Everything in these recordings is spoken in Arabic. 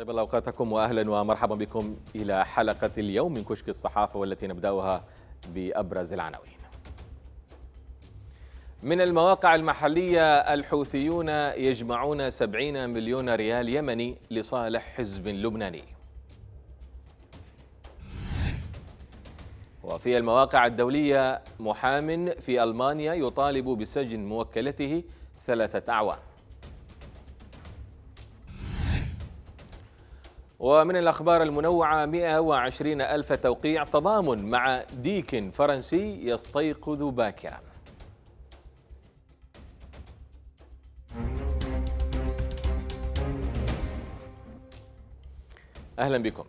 طيب الله اوقاتكم واهلا ومرحبا بكم الى حلقه اليوم من كشك الصحافه والتي نبداها بابرز العناوين. من المواقع المحليه الحوثيون يجمعون 70 مليون ريال يمني لصالح حزب لبناني. وفي المواقع الدوليه محام في المانيا يطالب بسجن موكلته ثلاثه اعوام. ومن الأخبار المنوعة 120 ألف توقيع تضامن مع ديك فرنسي يستيقظ باكراً أهلا بكم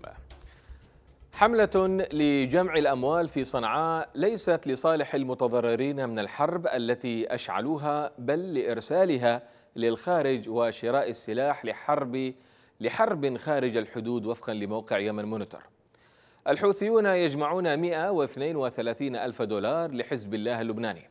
حملة لجمع الأموال في صنعاء ليست لصالح المتضررين من الحرب التي أشعلوها بل لإرسالها للخارج وشراء السلاح لحرب لحرب خارج الحدود وفقا لموقع يمن مونيتور الحوثيون يجمعون 132 ألف دولار لحزب الله اللبناني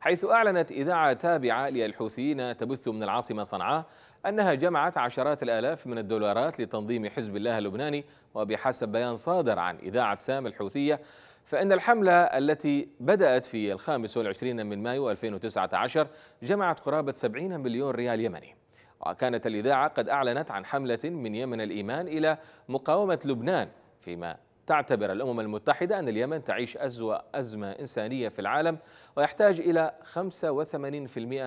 حيث أعلنت إذاعة تابعة للحوثيين تبث من العاصمة صنعاء أنها جمعت عشرات الآلاف من الدولارات لتنظيم حزب الله اللبناني وبحسب بيان صادر عن إذاعة سام الحوثية فإن الحملة التي بدأت في الخامس والعشرين من مايو 2019 جمعت قرابة 70 مليون ريال يمني وكانت الإذاعة قد أعلنت عن حملة من يمن الإيمان إلى مقاومة لبنان فيما تعتبر الأمم المتحدة أن اليمن تعيش أزوى أزمة إنسانية في العالم ويحتاج إلى 85%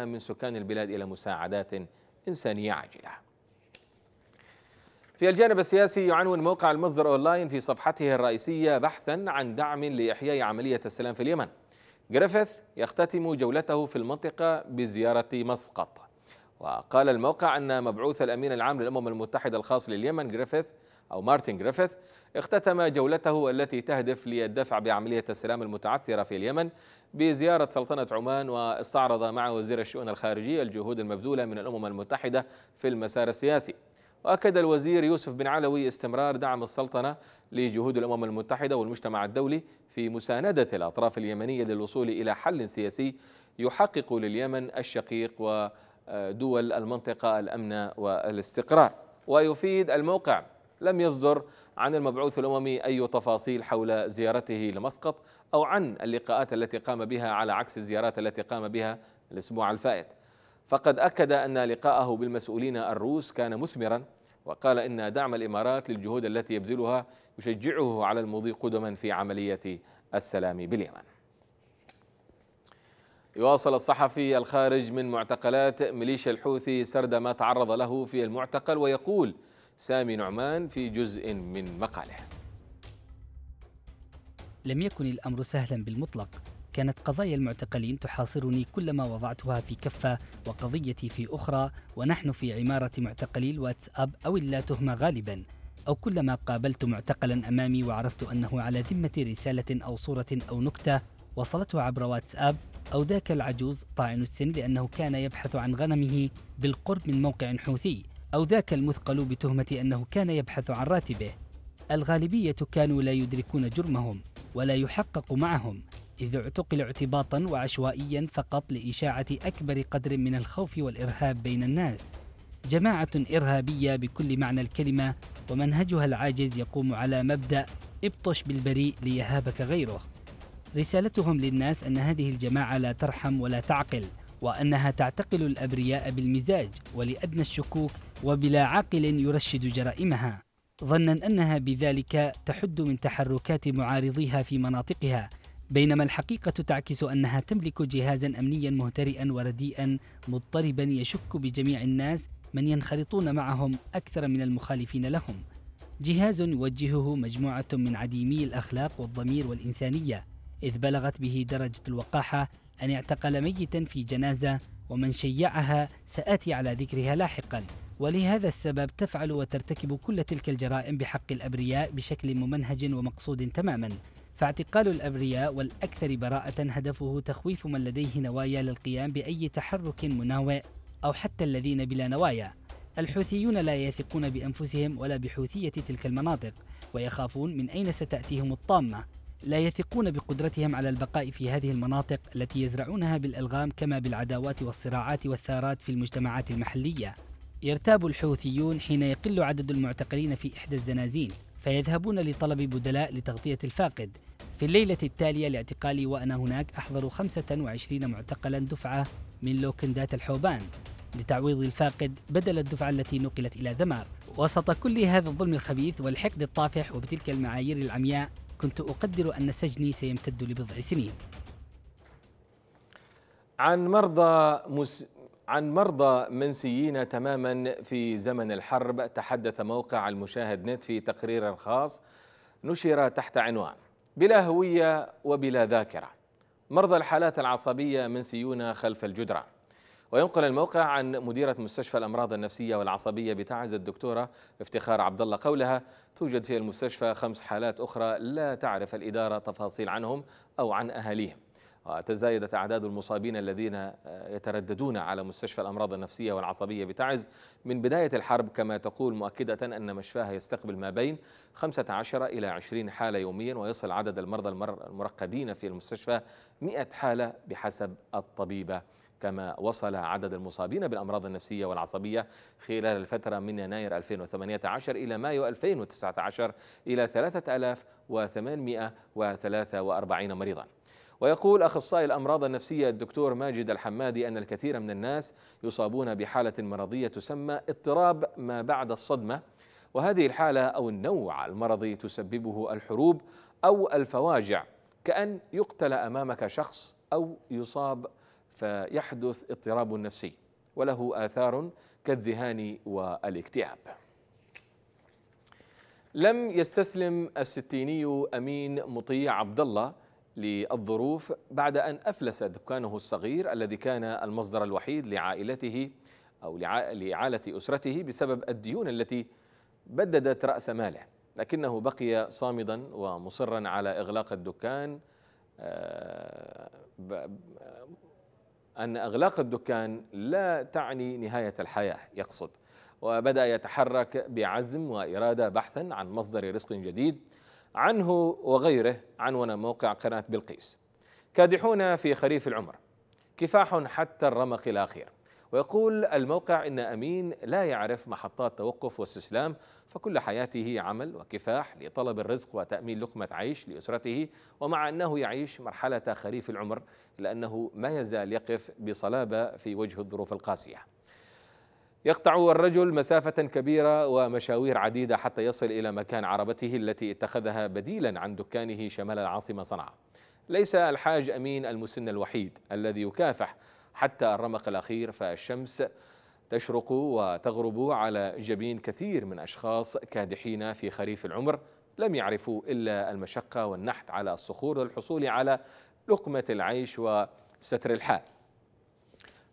من سكان البلاد إلى مساعدات إنسانية عاجلة في الجانب السياسي يعنون موقع المصدر أونلاين في صفحته الرئيسية بحثا عن دعم لإحياء عملية السلام في اليمن جريفيث يختتم جولته في المنطقة بزيارة مسقط وقال الموقع أن مبعوث الأمين العام للأمم المتحدة الخاص لليمن جريفيث أو مارتن جريفيث اختتم جولته التي تهدف للدفع بعملية السلام المتعثرة في اليمن بزيارة سلطنة عمان واستعرض مع وزير الشؤون الخارجية الجهود المبذولة من الأمم المتحدة في المسار السياسي وأكد الوزير يوسف بن علوي استمرار دعم السلطنة لجهود الأمم المتحدة والمجتمع الدولي في مساندة الأطراف اليمنية للوصول إلى حل سياسي يحقق لليمن الشقيق و دول المنطقة الأمن والاستقرار ويفيد الموقع لم يصدر عن المبعوث الأممي أي تفاصيل حول زيارته لمسقط أو عن اللقاءات التي قام بها على عكس الزيارات التي قام بها الأسبوع الفائت فقد أكد أن لقاءه بالمسؤولين الروس كان مثمرا وقال إن دعم الإمارات للجهود التي يبذلها يشجعه على المضي قدما في عملية السلام باليمن يواصل الصحفي الخارج من معتقلات ميليشيا الحوثي سرد ما تعرض له في المعتقل ويقول سامي نعمان في جزء من مقاله لم يكن الأمر سهلا بالمطلق كانت قضايا المعتقلين تحاصرني كلما وضعتها في كفة وقضيتي في أخرى ونحن في عمارة معتقلي الواتساب أو اللا تهمة غالبا أو كلما قابلت معتقلا أمامي وعرفت أنه على ذمة رسالة أو صورة أو نكتة وصلته عبر واتساب أو ذاك العجوز طاعن السن لأنه كان يبحث عن غنمه بالقرب من موقع حوثي أو ذاك المثقل بتهمة أنه كان يبحث عن راتبه الغالبية كانوا لا يدركون جرمهم ولا يحقق معهم إذ اعتقل اعتباطا وعشوائيا فقط لإشاعة أكبر قدر من الخوف والإرهاب بين الناس جماعة إرهابية بكل معنى الكلمة ومنهجها العاجز يقوم على مبدأ ابطش بالبريء ليهابك غيره رسالتهم للناس أن هذه الجماعة لا ترحم ولا تعقل وأنها تعتقل الأبرياء بالمزاج ولأدنى الشكوك وبلا عاقل يرشد جرائمها ظنا أنها بذلك تحد من تحركات معارضيها في مناطقها بينما الحقيقة تعكس أنها تملك جهازا أمنيا مهترئا ورديئا مضطربا يشك بجميع الناس من ينخرطون معهم أكثر من المخالفين لهم جهاز يوجهه مجموعة من عديمي الأخلاق والضمير والإنسانية إذ بلغت به درجة الوقاحة أن اعتقل ميتا في جنازة ومن شيعها سآتي على ذكرها لاحقا ولهذا السبب تفعل وترتكب كل تلك الجرائم بحق الأبرياء بشكل ممنهج ومقصود تماما فاعتقال الأبرياء والأكثر براءة هدفه تخويف من لديه نوايا للقيام بأي تحرك مناوئ أو حتى الذين بلا نوايا الحوثيون لا يثقون بأنفسهم ولا بحوثية تلك المناطق ويخافون من أين ستأتيهم الطامة لا يثقون بقدرتهم على البقاء في هذه المناطق التي يزرعونها بالالغام كما بالعداوات والصراعات والثارات في المجتمعات المحليه. يرتاب الحوثيون حين يقل عدد المعتقلين في احدى الزنازين، فيذهبون لطلب بدلاء لتغطيه الفاقد. في الليله التاليه لاعتقالي وانا هناك احضروا 25 معتقلا دفعه من لوكندات الحوبان لتعويض الفاقد بدل الدفعه التي نقلت الى ذمار. وسط كل هذا الظلم الخبيث والحقد الطافح وبتلك المعايير العمياء كنت أقدر أن سجني سيمتد لبضع سنين عن مرضى مس... عن مرضى منسيين تماما في زمن الحرب تحدث موقع المشاهد نت في تقرير خاص نشر تحت عنوان بلا هوية وبلا ذاكرة مرضى الحالات العصبية منسيون خلف الجدران وينقل الموقع عن مديرة مستشفى الأمراض النفسية والعصبية بتعز الدكتورة افتخار عبد الله قولها توجد في المستشفى خمس حالات أخرى لا تعرف الإدارة تفاصيل عنهم أو عن أهاليهم وتزايدت أعداد المصابين الذين آه، يترددون على مستشفى الأمراض النفسية والعصبية بتعز من بداية الحرب كما تقول مؤكدة أن مشفاها يستقبل ما بين 15 إلى 20 حالة يوميا ويصل عدد المرضى المرقدين في المستشفى 100 حالة بحسب الطبيبة كما وصل عدد المصابين بالأمراض النفسية والعصبية خلال الفترة من يناير 2018 إلى مايو 2019 إلى 3843 مريضاً ويقول أخصائي الأمراض النفسية الدكتور ماجد الحمادي أن الكثير من الناس يصابون بحالة مرضية تسمى اضطراب ما بعد الصدمة وهذه الحالة أو النوع المرضي تسببه الحروب أو الفواجع كأن يقتل أمامك شخص أو يصاب فيحدث اضطراب نفسي وله آثار كالذهان والاكتئاب لم يستسلم الستيني أمين مطيع عبد الله للظروف بعد أن أفلس دكانه الصغير الذي كان المصدر الوحيد لعائلته أو لعائله أسرته بسبب الديون التي بددت رأس ماله لكنه بقي صامدا ومصرا على إغلاق الدكان آه، أن إغلاق الدكان لا تعني نهاية الحياة يقصد وبدأ يتحرك بعزم وإرادة بحثا عن مصدر رزق جديد عنه وغيره عنونا موقع قناة بلقيس كادحون في خريف العمر كفاح حتى الرمق الأخير ويقول الموقع إن أمين لا يعرف محطات توقف واستسلام فكل حياته عمل وكفاح لطلب الرزق وتأمين لقمة عيش لأسرته ومع أنه يعيش مرحلة خريف العمر لأنه ما يزال يقف بصلابة في وجه الظروف القاسية يقطع الرجل مسافة كبيرة ومشاوير عديدة حتى يصل إلى مكان عربته التي اتخذها بديلا عن دكانه شمال العاصمة صنعاء ليس الحاج أمين المسن الوحيد الذي يكافح حتى الرمق الأخير فالشمس تشرق وتغرب على جبين كثير من أشخاص كادحين في خريف العمر لم يعرفوا إلا المشقة والنحت على الصخور للحصول على لقمة العيش وستر الحال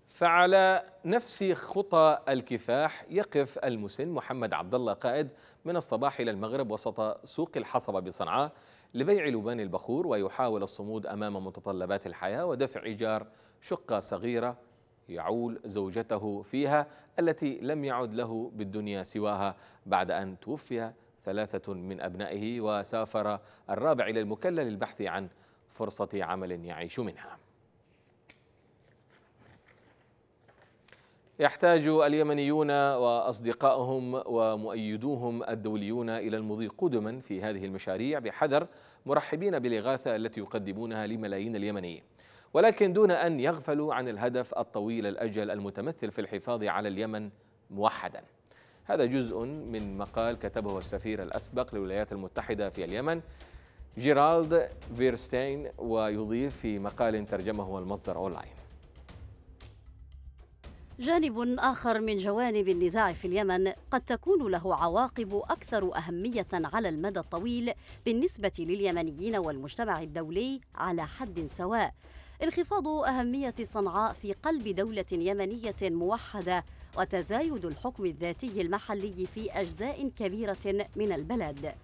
فعلى نفس خطى الكفاح يقف المسن محمد عبد الله قائد من الصباح إلى المغرب وسط سوق الحصبة بصنعاء لبيع لبان البخور ويحاول الصمود أمام متطلبات الحياة ودفع إيجار شقة صغيرة يعول زوجته فيها التي لم يعد له بالدنيا سواها بعد أن توفي ثلاثة من أبنائه وسافر الرابع إلى المكلا للبحث عن فرصة عمل يعيش منها يحتاج اليمنيون واصدقائهم ومؤيدوهم الدوليون الى المضي قدما في هذه المشاريع بحذر مرحبين بالاغاثه التي يقدمونها لملايين اليمنيين ولكن دون أن يغفلوا عن الهدف الطويل الأجل المتمثل في الحفاظ على اليمن موحدا هذا جزء من مقال كتبه السفير الأسبق للولايات المتحدة في اليمن جيرالد فيرستين ويضيف في مقال ترجمه المصدر أونلاين جانب آخر من جوانب النزاع في اليمن قد تكون له عواقب أكثر أهمية على المدى الطويل بالنسبة لليمنيين والمجتمع الدولي على حد سواء انخفاض أهمية صنعاء في قلب دولة يمنية موحدة وتزايد الحكم الذاتي المحلي في أجزاء كبيرة من البلد.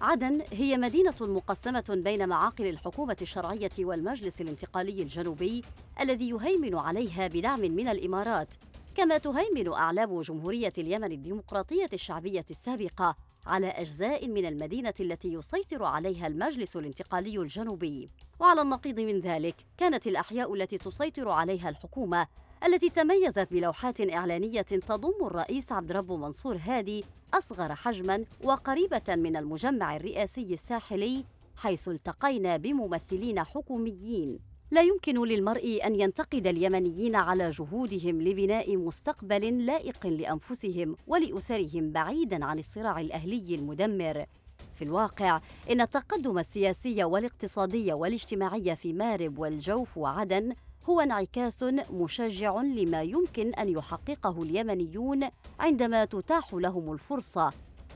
عدن هي مدينة مقسمة بين معاقل الحكومة الشرعية والمجلس الانتقالي الجنوبي الذي يهيمن عليها بدعم من الإمارات، كما تهيمن أعلام جمهورية اليمن الديمقراطية الشعبية السابقة على أجزاء من المدينة التي يسيطر عليها المجلس الانتقالي الجنوبي وعلى النقيض من ذلك كانت الأحياء التي تسيطر عليها الحكومة التي تميزت بلوحات إعلانية تضم الرئيس عبد رب منصور هادي أصغر حجما وقريبة من المجمع الرئاسي الساحلي حيث التقينا بممثلين حكوميين لا يمكن للمرء أن ينتقد اليمنيين على جهودهم لبناء مستقبل لائق لأنفسهم ولأسرهم بعيداً عن الصراع الأهلي المدمر في الواقع إن التقدم السياسي والاقتصادي والاجتماعي في مارب والجوف وعدن هو انعكاس مشجع لما يمكن أن يحققه اليمنيون عندما تتاح لهم الفرصة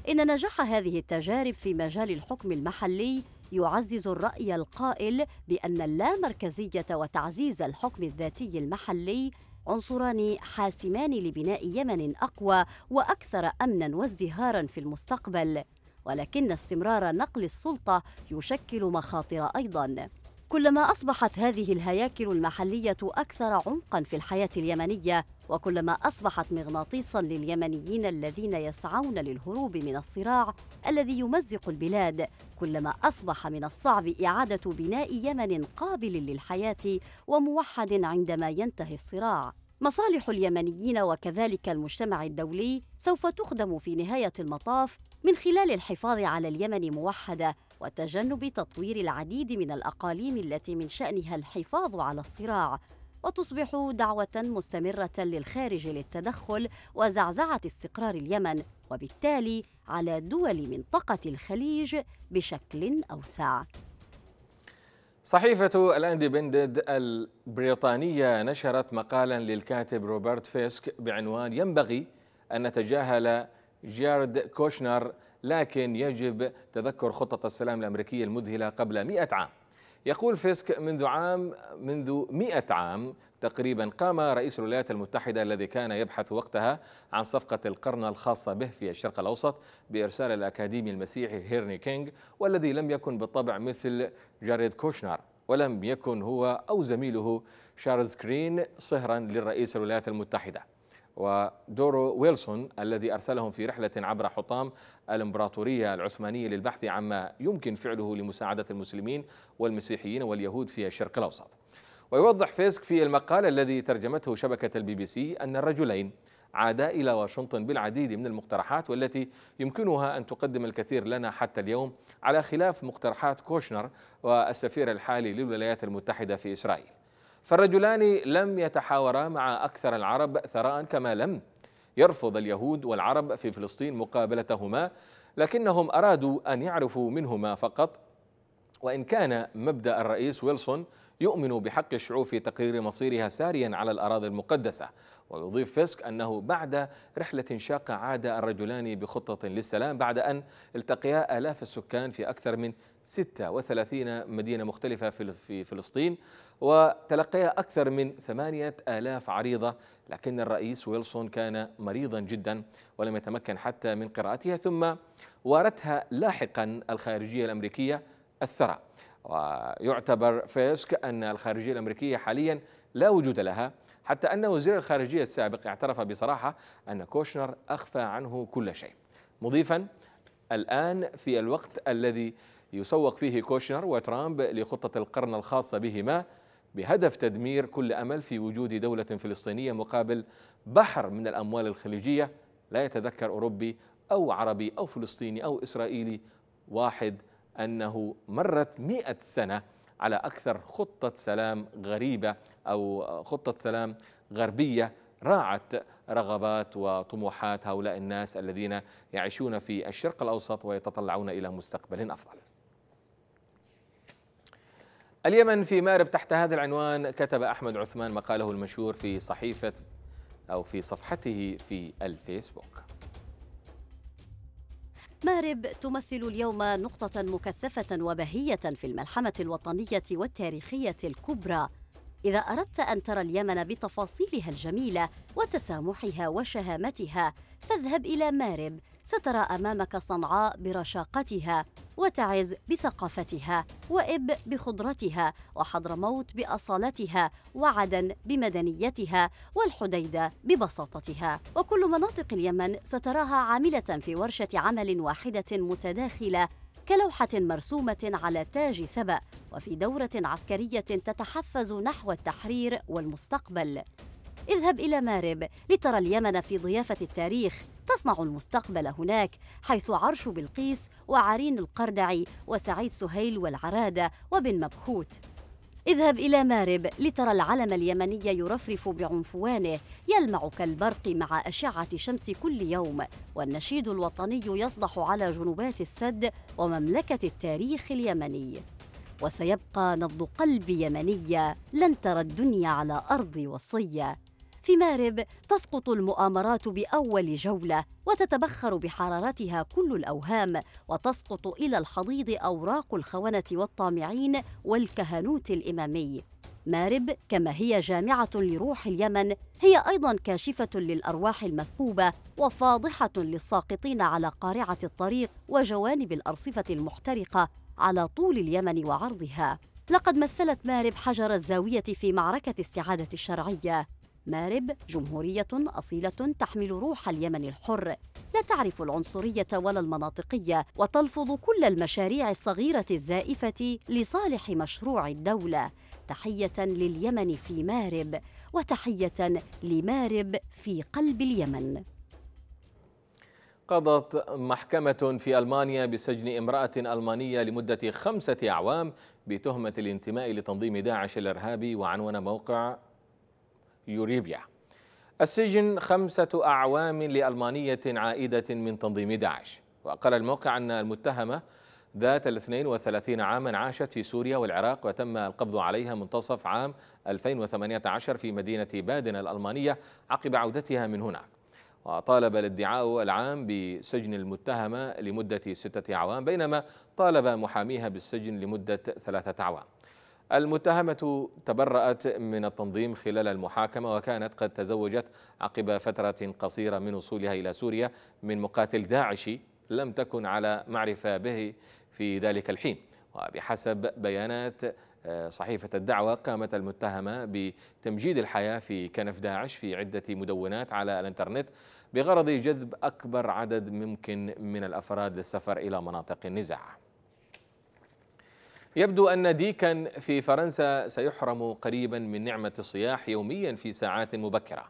إن نجاح هذه التجارب في مجال الحكم المحلي يعزز الرأي القائل بأن اللامركزية وتعزيز الحكم الذاتي المحلي عنصران حاسمان لبناء يمن أقوى وأكثر أمنا وازدهارا في المستقبل ولكن استمرار نقل السلطة يشكل مخاطر أيضاً كلما أصبحت هذه الهياكل المحلية أكثر عمقا في الحياة اليمنية وكلما أصبحت مغناطيسا لليمنيين الذين يسعون للهروب من الصراع الذي يمزق البلاد كلما أصبح من الصعب إعادة بناء يمن قابل للحياة وموحد عندما ينتهي الصراع مصالح اليمنيين وكذلك المجتمع الدولي سوف تخدم في نهاية المطاف من خلال الحفاظ على اليمن موحدة وتجنب تطوير العديد من الأقاليم التي من شأنها الحفاظ على الصراع وتصبح دعوة مستمرة للخارج للتدخل وزعزعة استقرار اليمن وبالتالي على دول منطقة الخليج بشكل أوسع صحيفة الاندبندد البريطانية نشرت مقالا للكاتب روبرت فيسك بعنوان ينبغي أن نتجاهل جارد كوشنر لكن يجب تذكر خطة السلام الأمريكية المذهلة قبل مئة عام يقول فيسك منذ عام منذ 100 عام تقريبا قام رئيس الولايات المتحدة الذي كان يبحث وقتها عن صفقة القرن الخاصة به في الشرق الأوسط بإرسال الأكاديمي المسيحي هيرني كينغ والذي لم يكن بالطبع مثل جاريد كوشنر ولم يكن هو أو زميله شارلز كرين صهرا للرئيس الولايات المتحدة ودورو ويلسون الذي أرسلهم في رحلة عبر حطام الإمبراطورية العثمانية للبحث عما يمكن فعله لمساعدة المسلمين والمسيحيين واليهود في الشرق الأوسط ويوضح فيسك في المقال الذي ترجمته شبكة البي بي سي أن الرجلين عادا إلى واشنطن بالعديد من المقترحات والتي يمكنها أن تقدم الكثير لنا حتى اليوم على خلاف مقترحات كوشنر والسفير الحالي للولايات المتحدة في إسرائيل فالرجلان لم يتحاورا مع أكثر العرب ثراء كما لم يرفض اليهود والعرب في فلسطين مقابلتهما لكنهم أرادوا أن يعرفوا منهما فقط وإن كان مبدأ الرئيس ويلسون يؤمن بحق الشعوب في تقرير مصيرها ساريا على الأراضي المقدسة ويضيف فيسك أنه بعد رحلة شاقة عاد الرجلان بخطة للسلام بعد أن التقيا آلاف السكان في أكثر من 36 مدينة مختلفة في فلسطين وتلقيا أكثر من 8000 عريضة لكن الرئيس ويلسون كان مريضا جدا ولم يتمكن حتى من قراءتها ثم وارتها لاحقا الخارجية الأمريكية الثرى ويعتبر فيسك أن الخارجية الأمريكية حاليا لا وجود لها حتى أن وزير الخارجية السابق اعترف بصراحة أن كوشنر أخفى عنه كل شيء مضيفا الآن في الوقت الذي يسوق فيه كوشنر وترامب لخطة القرن الخاصة بهما بهدف تدمير كل أمل في وجود دولة فلسطينية مقابل بحر من الأموال الخليجية لا يتذكر أوروبي أو عربي أو فلسطيني أو إسرائيلي واحد أنه مرت مئة سنة على أكثر خطة سلام غريبة أو خطة سلام غربية راعت رغبات وطموحات هؤلاء الناس الذين يعيشون في الشرق الأوسط ويتطلعون إلى مستقبل أفضل اليمن في مأرب تحت هذا العنوان كتب أحمد عثمان مقاله المشهور في صحيفة أو في صفحته في الفيسبوك مأرب تمثل اليوم نقطة مكثفة وبهية في الملحمة الوطنية والتاريخية الكبرى إذا أردت أن ترى اليمن بتفاصيلها الجميلة وتسامحها وشهامتها فاذهب إلى مأرب سترى امامك صنعاء برشاقتها وتعز بثقافتها وإب بخضرتها وحضرموت بأصالتها وعدن بمدنيتها والحديدة ببساطتها وكل مناطق اليمن ستراها عاملة في ورشة عمل واحدة متداخلة كلوحة مرسومة على تاج سبأ وفي دورة عسكرية تتحفز نحو التحرير والمستقبل اذهب إلى مارب لترى اليمن في ضيافة التاريخ تصنع المستقبل هناك حيث عرش بلقيس وعرين القردعي وسعيد سهيل والعرادة وبن مبخوت اذهب إلى مارب لترى العلم اليمني يرفرف بعنفوانه يلمع كالبرق مع أشعة شمس كل يوم والنشيد الوطني يصدح على جنوبات السد ومملكة التاريخ اليمني وسيبقى نبض قلب يمنية لن ترى الدنيا على أرض وصية في مارب تسقط المؤامرات باول جوله وتتبخر بحرارتها كل الاوهام وتسقط الى الحضيض اوراق الخونه والطامعين والكهنوت الامامي مارب كما هي جامعه لروح اليمن هي ايضا كاشفه للارواح المثقوبه وفاضحه للساقطين على قارعه الطريق وجوانب الارصفه المحترقه على طول اليمن وعرضها لقد مثلت مارب حجر الزاويه في معركه السعاده الشرعيه مارب جمهورية أصيلة تحمل روح اليمن الحر لا تعرف العنصرية ولا المناطقية وتلفظ كل المشاريع الصغيرة الزائفة لصالح مشروع الدولة تحية لليمن في مارب وتحية لمارب في قلب اليمن قضت محكمة في ألمانيا بسجن امرأة ألمانية لمدة خمسة أعوام بتهمة الانتماء لتنظيم داعش الإرهابي وعنوان موقع يوريبيا السجن خمسة أعوام لألمانية عائدة من تنظيم داعش وقال الموقع أن المتهمة ذات ال 32 عاما عاشت في سوريا والعراق وتم القبض عليها منتصف عام 2018 في مدينة بادن الألمانية عقب عودتها من هناك وطالب الادعاء العام بسجن المتهمة لمدة ستة أعوام بينما طالب محاميها بالسجن لمدة ثلاثة أعوام المتهمة تبرأت من التنظيم خلال المحاكمة وكانت قد تزوجت عقب فترة قصيرة من وصولها إلى سوريا من مقاتل داعشي لم تكن على معرفة به في ذلك الحين وبحسب بيانات آه، صحيفة الدعوة قامت المتهمة بتمجيد الحياة في كنف داعش في عدة مدونات على الانترنت بغرض جذب أكبر عدد ممكن من الأفراد للسفر إلى مناطق النزاع يبدو أن ديكا في فرنسا سيحرم قريبا من نعمة الصياح يوميا في ساعات مبكرة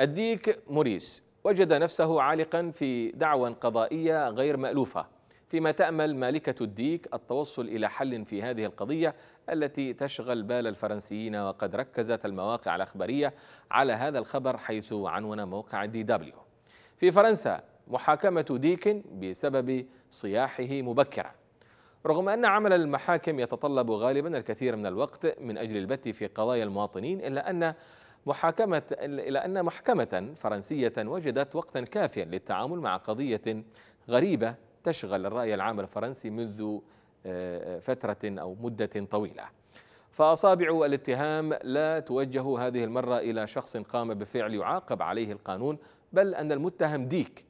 الديك موريس وجد نفسه عالقا في دعوى قضائية غير مألوفة فيما تأمل مالكة الديك التوصل إلى حل في هذه القضية التي تشغل بال الفرنسيين وقد ركزت المواقع الأخبارية على هذا الخبر حيث عنون موقع دي دبليو في فرنسا محاكمة ديك بسبب صياحه مبكرا رغم أن عمل المحاكم يتطلب غالبا الكثير من الوقت من أجل البت في قضايا المواطنين إلا أن محاكمة إلا أن محكمة فرنسية وجدت وقتا كافيا للتعامل مع قضية غريبة تشغل الرأي العام الفرنسي منذ آه، فترة أو مدة طويلة فأصابع الاتهام لا توجه هذه المرة إلى شخص قام بفعل يعاقب عليه القانون بل أن المتهم ديك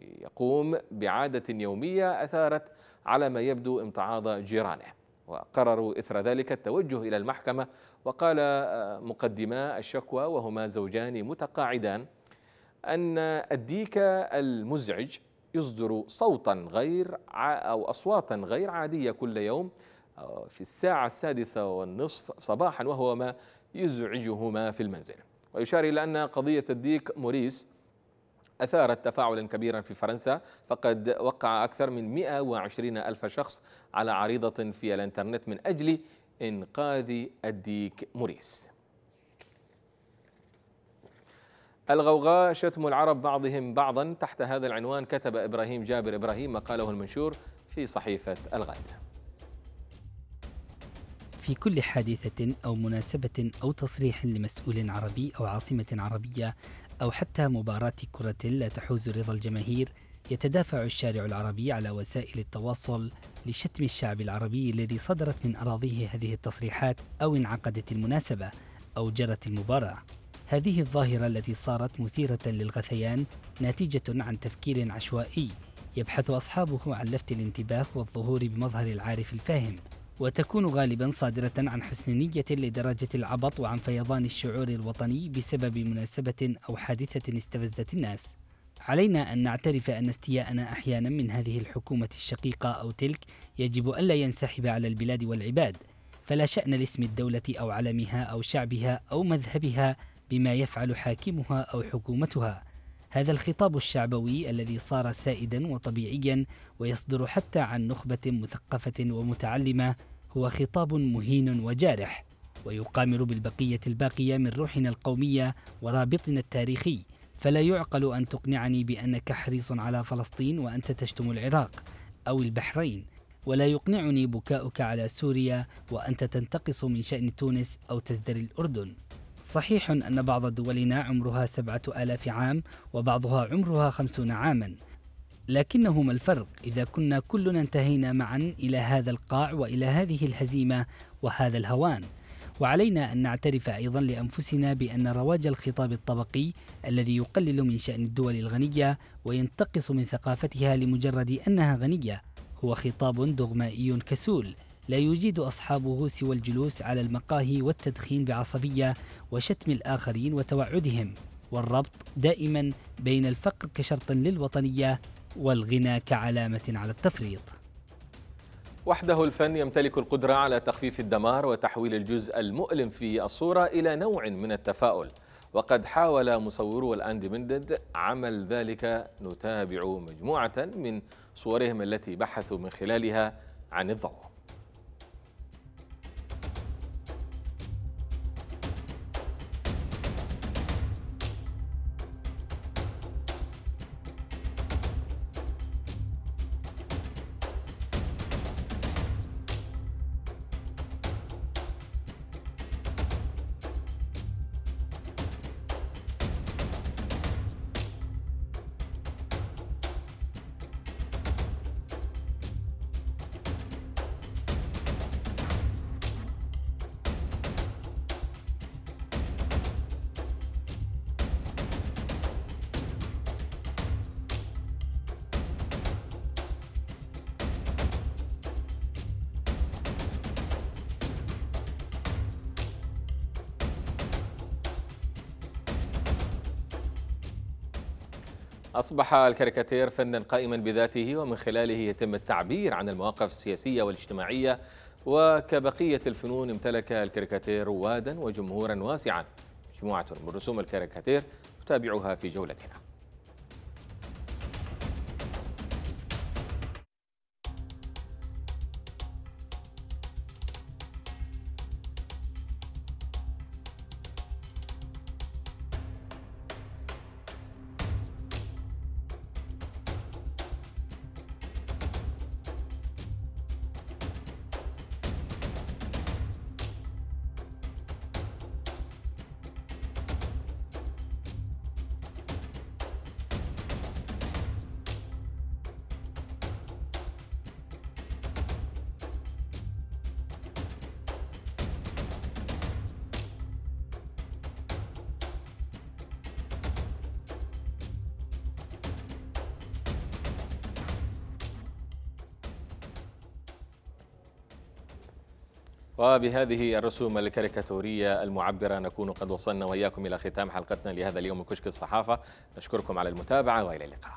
يقوم بعادة يومية أثارت على ما يبدو امتعاض جيرانه وقرروا إثر ذلك التوجه إلى المحكمة وقال آه، مقدما الشكوى وهما زوجان متقاعدان أن الديك المزعج يصدر صوتا غير أو أصواتا غير عادية كل يوم آه، في الساعة السادسة والنصف صباحا وهو ما يزعجهما في المنزل ويشار إلى أن قضية الديك موريس أثارت تفاعلا كبيرا في فرنسا فقد وقع أكثر من 120 ألف شخص على عريضة في الإنترنت من أجل إنقاذ الديك موريس الغوغاء شتم العرب بعضهم بعضا تحت هذا العنوان كتب إبراهيم جابر إبراهيم مقاله المنشور في صحيفة الغد في كل حادثة أو مناسبة أو تصريح لمسؤول عربي أو عاصمة عربية أو حتى مباراة كرة لا تحوز رضا الجماهير يتدافع الشارع العربي على وسائل التواصل لشتم الشعب العربي الذي صدرت من أراضيه هذه التصريحات أو انعقدت المناسبة أو جرت المباراة هذه الظاهرة التي صارت مثيرة للغثيان ناتجة عن تفكير عشوائي يبحث أصحابه عن لفت الانتباه والظهور بمظهر العارف الفاهم وتكون غالبا صادرة عن حسن نية لدرجة العبط وعن فيضان الشعور الوطني بسبب مناسبة أو حادثة استفزت الناس. علينا أن نعترف أن استياءنا أحيانا من هذه الحكومة الشقيقة أو تلك يجب ألا ينسحب على البلاد والعباد، فلا شأن لاسم الدولة أو علمها أو شعبها أو مذهبها بما يفعل حاكمها أو حكومتها. هذا الخطاب الشعبوي الذي صار سائدا وطبيعيا ويصدر حتى عن نخبة مثقفة ومتعلمة هو خطاب مهين وجارح ويقامر بالبقية الباقية من روحنا القومية ورابطنا التاريخي فلا يعقل أن تقنعني بأنك حريص على فلسطين وأنت تشتم العراق أو البحرين ولا يقنعني بكاؤك على سوريا وأنت تنتقص من شأن تونس أو تزدري الأردن صحيح أن بعض دولنا عمرها سبعة آلاف عام وبعضها عمرها خمسون عاماً لكنه ما الفرق إذا كنا كلنا انتهينا معا إلى هذا القاع وإلى هذه الهزيمة وهذا الهوان وعلينا أن نعترف أيضا لأنفسنا بأن رواج الخطاب الطبقي الذي يقلل من شأن الدول الغنية وينتقص من ثقافتها لمجرد أنها غنية هو خطاب دغمائي كسول لا يجيد أصحابه سوى الجلوس على المقاهي والتدخين بعصبية وشتم الآخرين وتوعدهم والربط دائما بين الفقر كشرط للوطنية والغنى كعلامة على التفريط وحده الفن يمتلك القدرة على تخفيف الدمار وتحويل الجزء المؤلم في الصورة إلى نوع من التفاؤل وقد حاول مصورو مندد عمل ذلك نتابع مجموعة من صورهم التي بحثوا من خلالها عن الضوء أصبح الكاريكاتير فنا قائما بذاته ومن خلاله يتم التعبير عن المواقف السياسية والاجتماعية وكبقية الفنون امتلك الكاريكاتير روادا وجمهورا واسعا مجموعة من رسوم الكاريكاتير تتابعها في جولتنا وبهذه الرسوم الكاريكاتورية المعبرة نكون قد وصلنا وإياكم إلى ختام حلقتنا لهذا اليوم من كشك الصحافة نشكركم على المتابعة وإلى اللقاء